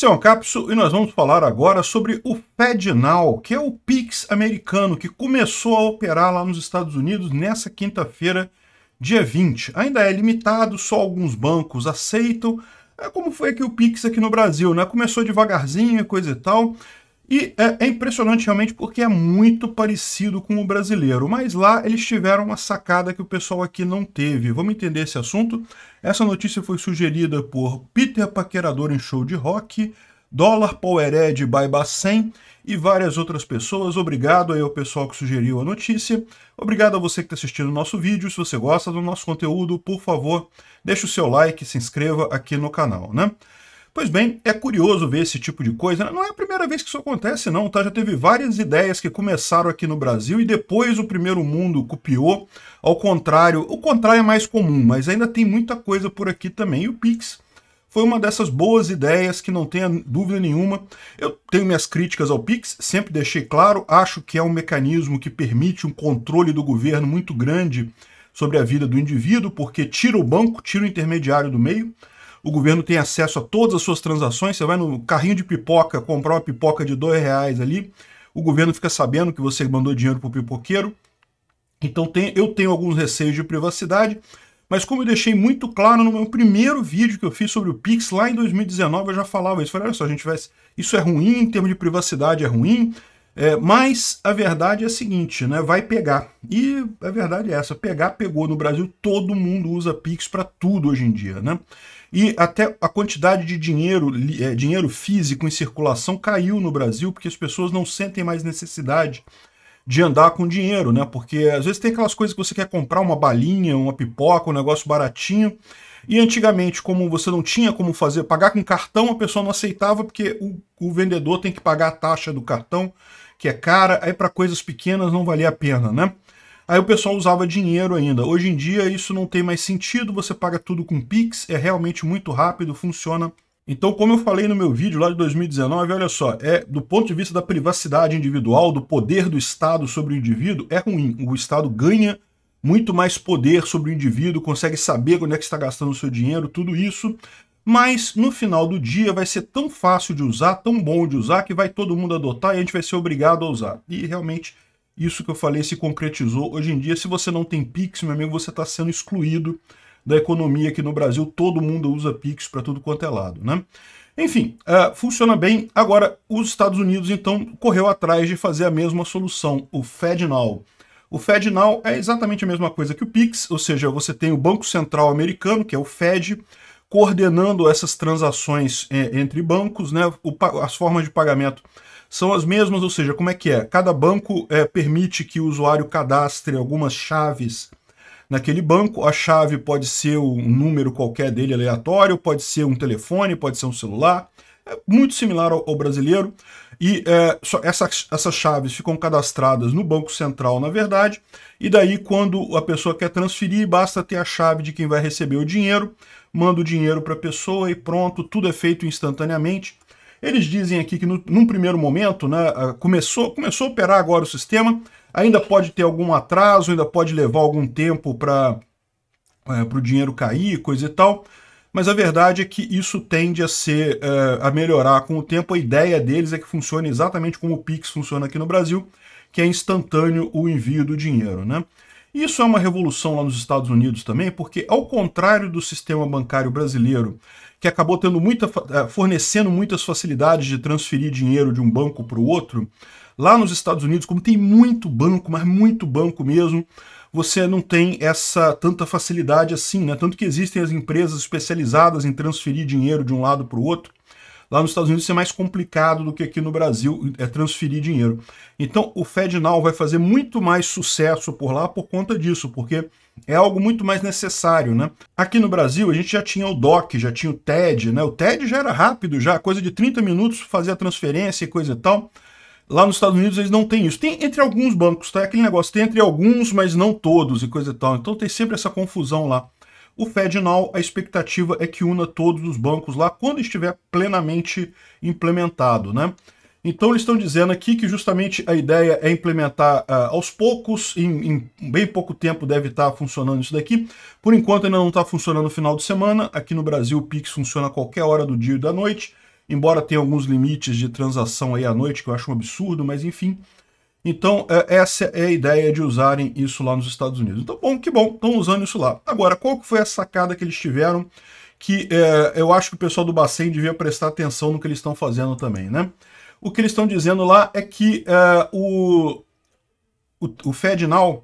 Esse é o Capso e nós vamos falar agora sobre o FedNow, que é o Pix americano que começou a operar lá nos Estados Unidos nessa quinta-feira, dia 20. Ainda é limitado, só alguns bancos aceitam. É como foi que o Pix aqui no Brasil, né? Começou devagarzinho coisa e tal. E é, é impressionante realmente porque é muito parecido com o brasileiro, mas lá eles tiveram uma sacada que o pessoal aqui não teve. Vamos entender esse assunto? Essa notícia foi sugerida por Peter Paquerador em show de rock, Dólar Powered by Bassem e várias outras pessoas. Obrigado aí ao pessoal que sugeriu a notícia. Obrigado a você que está assistindo o nosso vídeo. Se você gosta do nosso conteúdo, por favor, deixe o seu like, se inscreva aqui no canal, né? Pois bem, é curioso ver esse tipo de coisa. Né? Não é a primeira vez que isso acontece, não, tá? Já teve várias ideias que começaram aqui no Brasil e depois o primeiro mundo copiou. Ao contrário, o contrário é mais comum, mas ainda tem muita coisa por aqui também. E o Pix foi uma dessas boas ideias que não tenha dúvida nenhuma. Eu tenho minhas críticas ao Pix, sempre deixei claro, acho que é um mecanismo que permite um controle do governo muito grande sobre a vida do indivíduo, porque tira o banco, tira o intermediário do meio o governo tem acesso a todas as suas transações. Você vai no carrinho de pipoca comprar uma pipoca de dois reais ali, o governo fica sabendo que você mandou dinheiro para o pipoqueiro. Então tem, eu tenho alguns receios de privacidade, mas como eu deixei muito claro no meu primeiro vídeo que eu fiz sobre o Pix, lá em 2019 eu já falava isso. Falei, olha só, a gente vai, isso é ruim, em termos de privacidade é ruim, é, mas a verdade é a seguinte, né? Vai pegar. E a verdade é essa, pegar pegou no Brasil, todo mundo usa Pix para tudo hoje em dia, né? E até a quantidade de dinheiro, é, dinheiro físico em circulação caiu no Brasil, porque as pessoas não sentem mais necessidade de andar com dinheiro, né? Porque às vezes tem aquelas coisas que você quer comprar, uma balinha, uma pipoca, um negócio baratinho. E antigamente, como você não tinha como fazer, pagar com cartão, a pessoa não aceitava, porque o, o vendedor tem que pagar a taxa do cartão, que é cara, aí para coisas pequenas não valia a pena, né? Aí o pessoal usava dinheiro ainda. Hoje em dia isso não tem mais sentido, você paga tudo com Pix, é realmente muito rápido, funciona. Então, como eu falei no meu vídeo lá de 2019, olha só, é do ponto de vista da privacidade individual, do poder do Estado sobre o indivíduo, é ruim. O Estado ganha muito mais poder sobre o indivíduo, consegue saber onde é que está gastando o seu dinheiro, tudo isso. Mas no final do dia vai ser tão fácil de usar, tão bom de usar, que vai todo mundo adotar e a gente vai ser obrigado a usar. E realmente isso que eu falei se concretizou. Hoje em dia, se você não tem Pix, meu amigo, você está sendo excluído da economia aqui no Brasil. Todo mundo usa Pix para tudo quanto é lado, né? Enfim, uh, funciona bem. Agora, os Estados Unidos, então, correu atrás de fazer a mesma solução, o FedNow. O FedNow é exatamente a mesma coisa que o Pix, ou seja, você tem o Banco Central americano, que é o Fed, coordenando essas transações é, entre bancos, né? O, as formas de pagamento são as mesmas, ou seja, como é que é? Cada banco é, permite que o usuário cadastre algumas chaves naquele banco. A chave pode ser um número qualquer dele aleatório, pode ser um telefone, pode ser um celular. É muito similar ao, ao brasileiro. E é, essas, essas chaves ficam cadastradas no Banco Central, na verdade. E daí, quando a pessoa quer transferir, basta ter a chave de quem vai receber o dinheiro, manda o dinheiro para a pessoa e pronto, tudo é feito instantaneamente. Eles dizem aqui que no, num primeiro momento, né, começou, começou a operar agora o sistema, ainda pode ter algum atraso, ainda pode levar algum tempo para é, o dinheiro cair, coisa e tal, mas a verdade é que isso tende a ser é, a melhorar com o tempo. A ideia deles é que funcione exatamente como o Pix funciona aqui no Brasil, que é instantâneo o envio do dinheiro, né? Isso é uma revolução lá nos Estados Unidos também, porque ao contrário do sistema bancário brasileiro, que acabou tendo muita, eh, fornecendo muitas facilidades de transferir dinheiro de um banco para o outro, lá nos Estados Unidos, como tem muito banco, mas muito banco mesmo, você não tem essa tanta facilidade assim, né? Tanto que existem as empresas especializadas em transferir dinheiro de um lado para o outro. Lá nos Estados Unidos isso é mais complicado do que aqui no Brasil é transferir dinheiro. Então o FedNow vai fazer muito mais sucesso por lá por conta disso, porque é algo muito mais necessário, né? Aqui no Brasil a gente já tinha o DOC, já tinha o TED, né? O TED já era rápido, já coisa de 30 minutos fazer a transferência e coisa e tal. Lá nos Estados Unidos eles não têm isso. Tem entre alguns bancos, tá? É aquele negócio tem entre alguns, mas não todos e coisa e tal. Então tem sempre essa confusão lá. O FedNow, a expectativa é que una todos os bancos lá quando estiver plenamente implementado, né? Então eles estão dizendo aqui que justamente a ideia é implementar uh, aos poucos, em, em, bem pouco tempo deve estar tá funcionando isso daqui. Por enquanto ainda não está funcionando no final de semana. Aqui no Brasil o Pix funciona a qualquer hora do dia e da noite, embora tenha alguns limites de transação aí à noite, que eu acho um absurdo, mas enfim. Então, é, essa é a ideia de usarem isso lá nos Estados Unidos. Então, bom, que bom, estão usando isso lá. Agora, qual foi a sacada que eles tiveram? Que é, eu acho que o pessoal do Bacen devia prestar atenção no que eles estão fazendo também, né? O que eles estão dizendo lá é que é, o, o, o FedNow,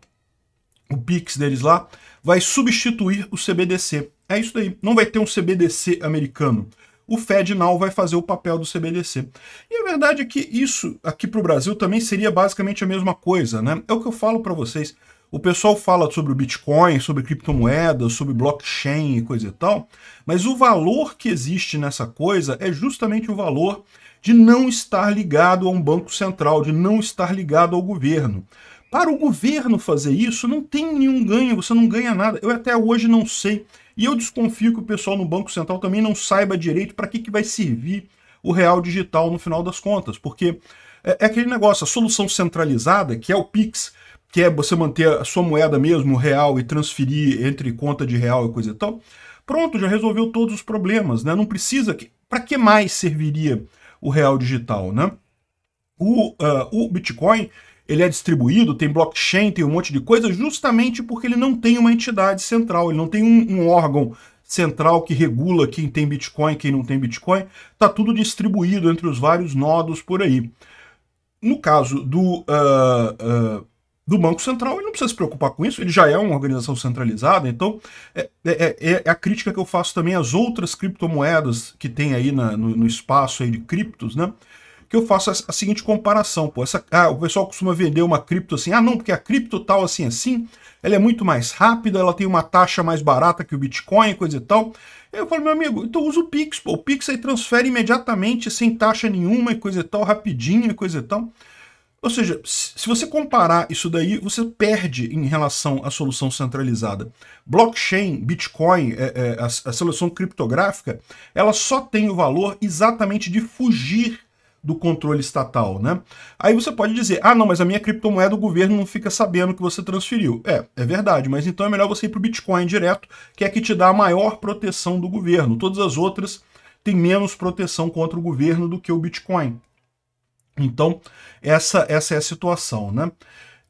o PIX deles lá, vai substituir o CBDC. É isso daí, não vai ter um CBDC americano o FedNow vai fazer o papel do CBDC. E a verdade é que isso aqui para o Brasil também seria basicamente a mesma coisa, né? É o que eu falo para vocês. O pessoal fala sobre o Bitcoin, sobre criptomoedas, sobre blockchain e coisa e tal, mas o valor que existe nessa coisa é justamente o valor de não estar ligado a um banco central, de não estar ligado ao governo. Para o governo fazer isso, não tem nenhum ganho, você não ganha nada. Eu até hoje não sei e eu desconfio que o pessoal no Banco Central também não saiba direito para que, que vai servir o real digital no final das contas, porque é, é aquele negócio, a solução centralizada, que é o Pix, que é você manter a sua moeda mesmo, real, e transferir entre conta de real e coisa e tal, pronto, já resolveu todos os problemas, né? Não precisa. Para que mais serviria o real digital, né? O, uh, o Bitcoin ele é distribuído, tem blockchain, tem um monte de coisa, justamente porque ele não tem uma entidade central, ele não tem um, um órgão central que regula quem tem Bitcoin, quem não tem Bitcoin, está tudo distribuído entre os vários nodos por aí. No caso do, uh, uh, do Banco Central, ele não precisa se preocupar com isso, ele já é uma organização centralizada, então é é, é, é, é a crítica que eu faço também às outras criptomoedas que tem aí na, no, no, espaço aí de criptos, né? que eu faço a seguinte comparação. Pô, essa, ah, o pessoal costuma vender uma cripto assim, ah não, porque a cripto tal assim assim, ela é muito mais rápida, ela tem uma taxa mais barata que o Bitcoin, coisa e tal. Eu falo, meu amigo, então usa o Pix, pô. o Pix aí transfere imediatamente, sem taxa nenhuma e coisa e tal, rapidinho e coisa e tal. Ou seja, se você comparar isso daí, você perde em relação à solução centralizada. Blockchain, Bitcoin, é, é, a, a solução criptográfica, ela só tem o valor exatamente de fugir do controle estatal, né? Aí você pode dizer, ah, não, mas a minha criptomoeda o governo não fica sabendo que você transferiu. É, é verdade, mas então é melhor você ir para o Bitcoin direto, que é que te dá a maior proteção do governo. Todas as outras têm menos proteção contra o governo do que o Bitcoin. Então, essa, essa é a situação, né?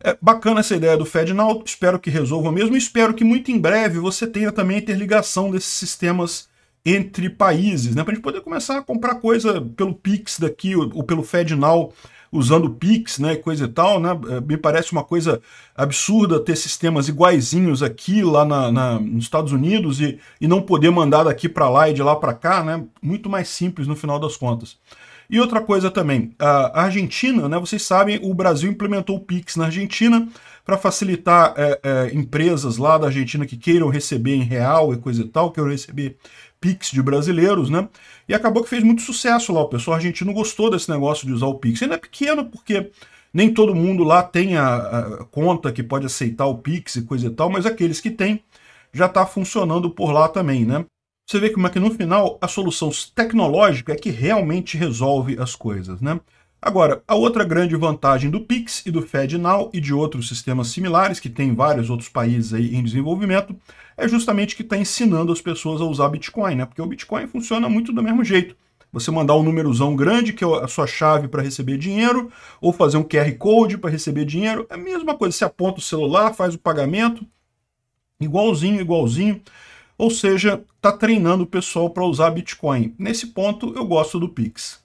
É bacana essa ideia do FedNow, espero que resolva mesmo, espero que muito em breve você tenha também a interligação desses sistemas entre países, né? Para a gente poder começar a comprar coisa pelo Pix daqui ou, ou pelo FedNow usando Pix, né, coisa e tal, né, é, me parece uma coisa absurda ter sistemas iguaizinhos aqui, lá na, na nos Estados Unidos, e, e não poder mandar daqui para lá e de lá para cá, né, muito mais simples no final das contas. E outra coisa também, a Argentina, né, vocês sabem, o Brasil implementou o Pix na Argentina para facilitar é, é, empresas lá da Argentina que queiram receber em real e coisa e tal, queiram receber Pix de brasileiros, né? E acabou que fez muito sucesso lá. O pessoal argentino gostou desse negócio de usar o Pix. Ainda é pequeno, porque nem todo mundo lá tem a, a, conta que pode aceitar o Pix e coisa e tal, mas aqueles que têm já está funcionando por lá também, né? Você vê como é que no final a solução tecnológica é que realmente resolve as coisas, né? Agora, a outra grande vantagem do Pix e do FedNow e de outros sistemas similares, que tem vários outros países aí em desenvolvimento, é justamente que está ensinando as pessoas a usar Bitcoin, né? Porque o Bitcoin funciona muito do mesmo jeito. Você mandar um númerozão grande, que é a sua chave para receber dinheiro, ou fazer um QR Code para receber dinheiro, é a mesma coisa. Você aponta o celular, faz o pagamento, igualzinho, igualzinho. Ou seja, está treinando o pessoal para usar Bitcoin. Nesse ponto, eu gosto do Pix.